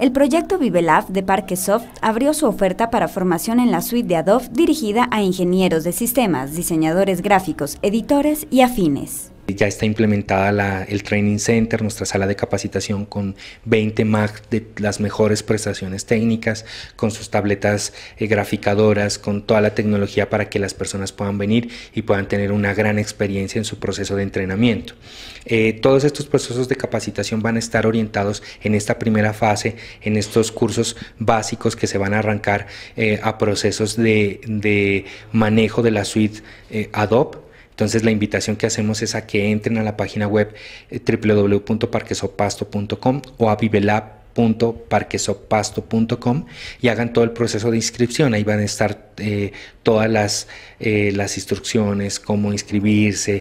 El proyecto ViveLab de Parquesoft abrió su oferta para formación en la suite de Adobe dirigida a ingenieros de sistemas, diseñadores gráficos, editores y afines. Ya está implementada el Training Center, nuestra sala de capacitación con 20 Mac de las mejores prestaciones técnicas, con sus tabletas eh, graficadoras, con toda la tecnología para que las personas puedan venir y puedan tener una gran experiencia en su proceso de entrenamiento. Eh, todos estos procesos de capacitación van a estar orientados en esta primera fase, en estos cursos básicos que se van a arrancar eh, a procesos de, de, manejo de la suite Adobe entonces la invitación que hacemos es a que entren a la página web eh, www.parquesopasto.com o a Vivelab y hagan todo el proceso de inscripción. Ahí van a estar eh, todas eh, las, instrucciones, cómo inscribirse,